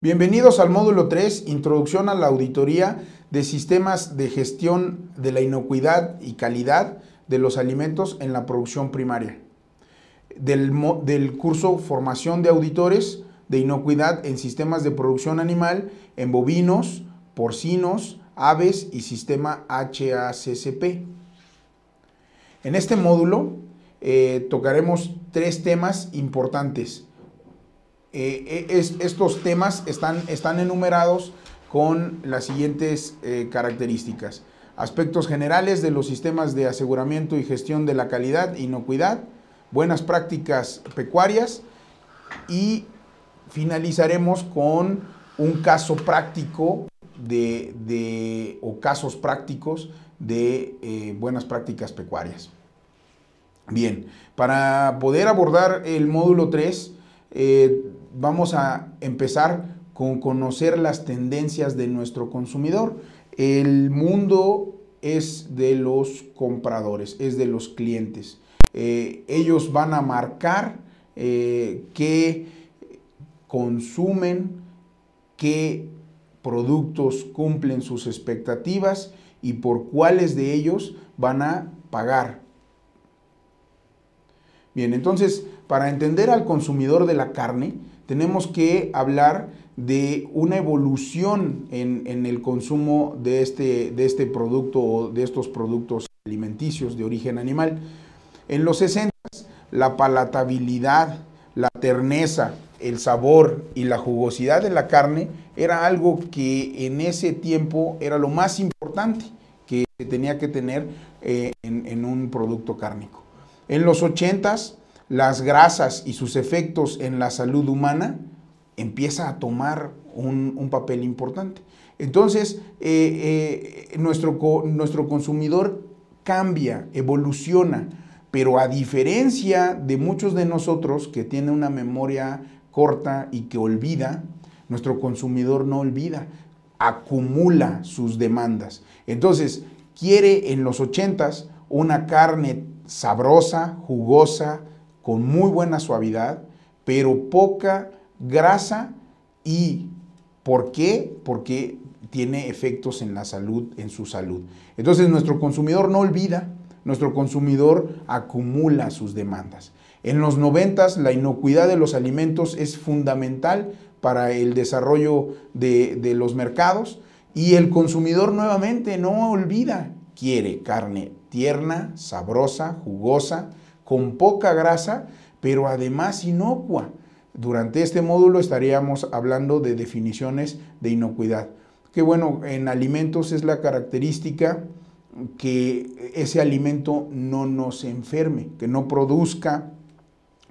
Bienvenidos al módulo 3, Introducción a la Auditoría de Sistemas de Gestión de la Inocuidad y Calidad de los Alimentos en la Producción Primaria, del, curso Formación de Auditores de Inocuidad en Sistemas de Producción Animal en Bovinos, Porcinos, Aves y Sistema HACCP. En este módulo eh, tocaremos tres temas importantes eh, eh, estos temas están, están, enumerados con las siguientes eh, características. Aspectos generales de los sistemas de aseguramiento y gestión de la calidad, inocuidad, buenas prácticas pecuarias y finalizaremos con un caso práctico de, o casos prácticos de buenas prácticas pecuarias. Bien, para poder abordar el módulo 3, vamos a empezar con conocer las tendencias de nuestro consumidor. El mundo es de los compradores, es de los clientes. Eh, ellos van a marcar eh, qué consumen, qué productos cumplen sus expectativas y por cuáles de ellos van a pagar. Bien, entonces, para entender al consumidor de la carne, tenemos que hablar de una evolución en, el consumo de este, de este producto o de estos productos alimenticios de origen animal. En los 60 la palatabilidad, la terneza, el sabor y la jugosidad de la carne era algo que en ese tiempo era lo más importante que tenía que tener eh, en, en, un producto cárnico. En los 80s las grasas y sus efectos en la salud humana, empieza a tomar un, papel importante. Entonces, eh, eh, nuestro, consumidor cambia, evoluciona, pero a diferencia de muchos de nosotros que tiene una memoria corta y que olvida, nuestro consumidor no olvida, acumula sus demandas. Entonces, quiere en los 80 una carne sabrosa, jugosa, con muy buena suavidad, pero poca grasa y ¿por qué? Porque tiene efectos en la salud, en su salud. Entonces nuestro consumidor no olvida, nuestro consumidor acumula sus demandas. En los 90 la inocuidad de los alimentos es fundamental para el desarrollo de los mercados y el consumidor nuevamente no olvida, quiere carne tierna, sabrosa, jugosa, con poca grasa, pero además inocua. Durante este módulo estaríamos hablando de definiciones de inocuidad. Que bueno, en alimentos es la característica que ese alimento no nos enferme, que no produzca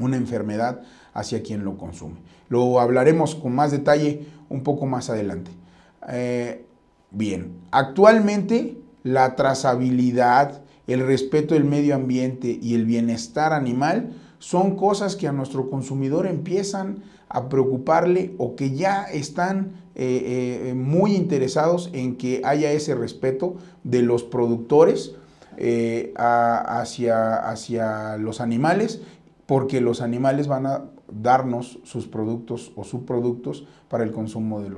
una enfermedad hacia quien lo consume. Lo hablaremos con más detalle un poco más adelante. Eh, bien, actualmente la trazabilidad, el respeto del medio ambiente y el bienestar animal son cosas que a nuestro consumidor empiezan a preocuparle o que ya están eh, eh, muy interesados en que haya ese respeto de los productores eh, hacia, hacia los animales, porque los animales van a darnos sus productos o subproductos para el consumo de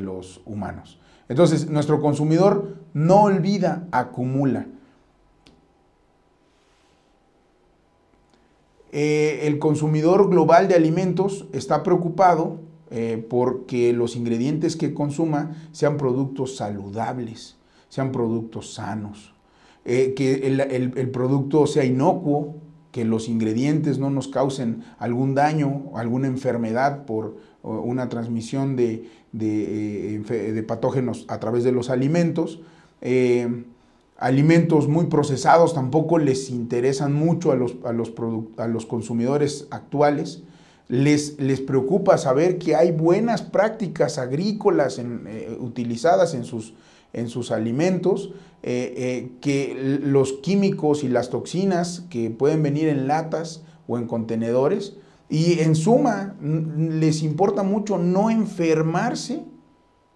los humanos. Entonces, nuestro consumidor no olvida, acumula. Eh, el consumidor global de alimentos está preocupado eh, porque los ingredientes que consuma sean productos saludables, sean productos sanos, eh, que el, producto sea inocuo, que los ingredientes no nos causen algún daño, alguna enfermedad por una transmisión de, patógenos a través de los alimentos alimentos muy procesados tampoco les interesan mucho a los, a los consumidores actuales. Les, les, preocupa saber que hay buenas prácticas agrícolas eh, utilizadas en sus, en sus alimentos, eh, eh, que los químicos y las toxinas que pueden venir en latas o en contenedores, y en suma, les importa mucho no enfermarse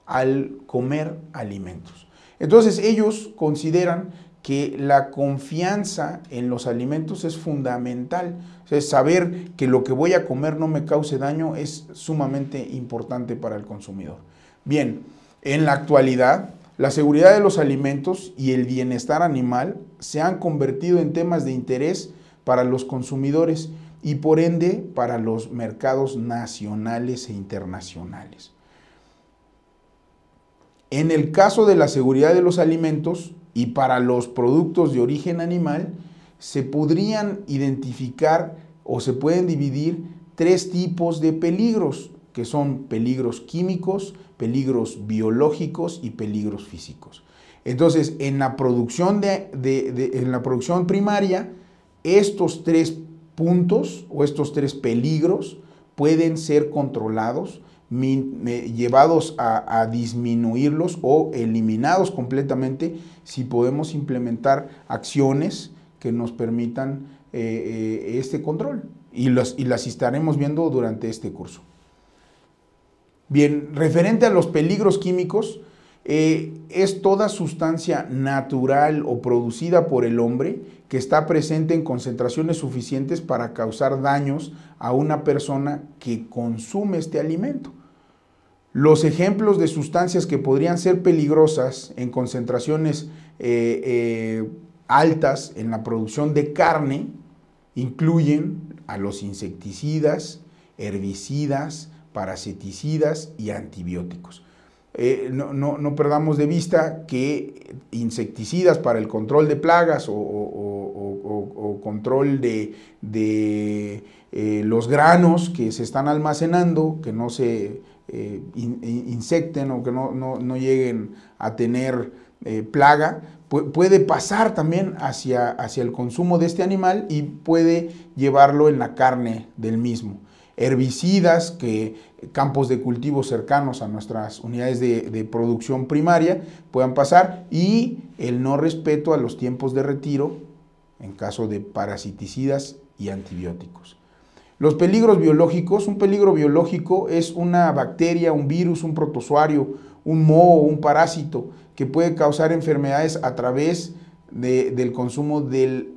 al comer alimentos. Entonces ellos consideran que la confianza en los alimentos es fundamental. saber que lo que voy a comer no me cause daño es sumamente importante para el consumidor. Bien, en la actualidad, la seguridad de los alimentos y el bienestar animal se han convertido en temas de interés para los consumidores y por ende para los mercados nacionales e internacionales. En el caso de la seguridad de los alimentos y para los productos de origen animal, se podrían identificar o se pueden dividir tres tipos de peligros, que son peligros químicos, peligros biológicos y peligros físicos. Entonces, en la producción, de, en la producción primaria, estos tres puntos o estos tres peligros pueden ser controlados llevados a, disminuirlos o eliminados completamente si podemos implementar acciones que nos permitan eh, eh, este control y, y las estaremos viendo durante este curso. Bien, referente a los peligros químicos, eh, es toda sustancia natural o producida por el hombre que está presente en concentraciones suficientes para causar daños a una persona que consume este alimento. Los ejemplos de sustancias que podrían ser peligrosas en concentraciones eh, eh, altas en la producción de carne incluyen a los insecticidas, herbicidas, parasiticidas y antibióticos. Eh, no, perdamos de vista que insecticidas para el control de plagas o, control de, los granos que se están almacenando, que no se eh, eh, insecten o que no, lleguen a tener eh, plaga, puede pasar también hacia, hacia el consumo de este animal y puede llevarlo en la carne del mismo. Herbicidas, que campos de cultivo cercanos a nuestras unidades de, de producción primaria puedan pasar y el no respeto a los tiempos de retiro en caso de parasiticidas y antibióticos. Los peligros biológicos, un peligro biológico es una bacteria, un virus, un protozoario, un moho, un parásito que puede causar enfermedades a través del consumo del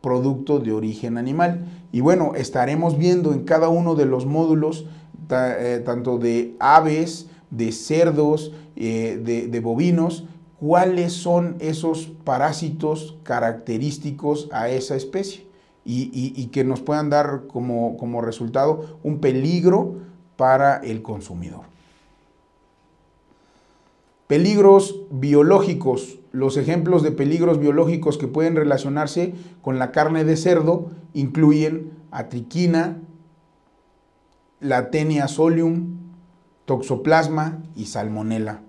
producto de origen animal. Y bueno, estaremos viendo en cada uno de los módulos, eh, tanto de aves, de cerdos, eh, de bovinos, cuáles son esos parásitos característicos a esa especie y, que nos puedan dar como, resultado un peligro para el consumidor. Peligros biológicos. Los ejemplos de peligros biológicos que pueden relacionarse con la carne de cerdo incluyen atriquina, tenia solium, toxoplasma y salmonela.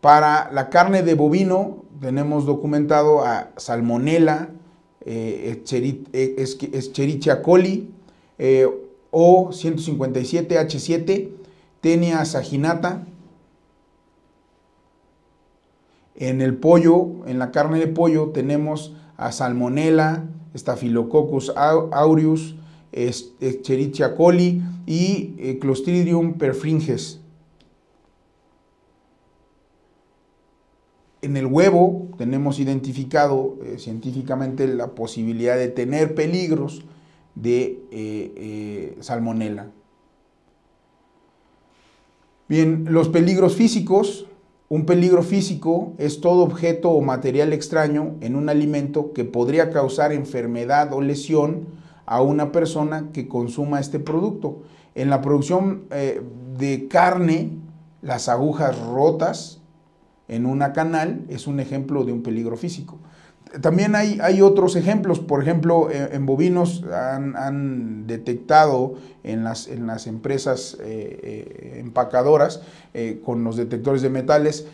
Para la carne de bovino, tenemos documentado a Salmonella, eh, eh, Escherichia coli, eh, O157H7, Tenia saginata. En el pollo, en la carne de pollo, tenemos a Salmonella, Staphylococcus aureus, Escherichia coli y Clostridium perfringes. En el huevo tenemos identificado eh, científicamente la posibilidad de tener peligros de salmonella. Eh, eh, salmonela. Bien, los peligros físicos. Un peligro físico es todo objeto o material extraño en un alimento que podría causar enfermedad o lesión a una persona que consuma este producto. En la producción de carne, las agujas rotas en una canal es un ejemplo de un peligro físico. También hay, hay otros ejemplos, por ejemplo, eh, en, bovinos han, detectado en las, empresas eh, eh, empacadoras con los detectores de metales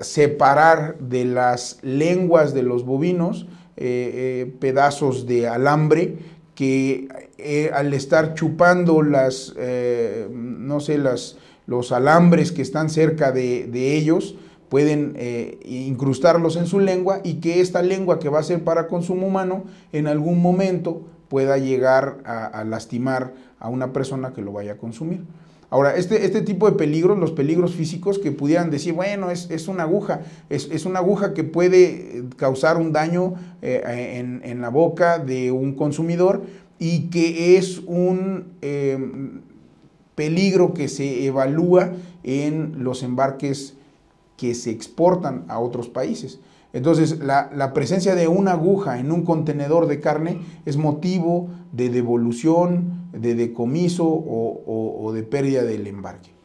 separar de las lenguas de los bovinos pedazos de alambre que al estar chupando las, no sé, las, los alambres que están cerca de ellos, pueden eh, incrustarlos en su lengua y que esta lengua que va a ser para consumo humano en algún momento pueda llegar a, lastimar a una persona que lo vaya a consumir. Ahora, este, este, tipo de peligros, los peligros físicos que pudieran decir, bueno, es, es una aguja, es, una aguja que puede eh, causar un daño eh, en, la boca de un consumidor y que es un peligro que se evalúa en los embarques que se exportan a otros países. Entonces, la, presencia de una aguja en un contenedor de carne es motivo de devolución, de decomiso o de pérdida del embarque.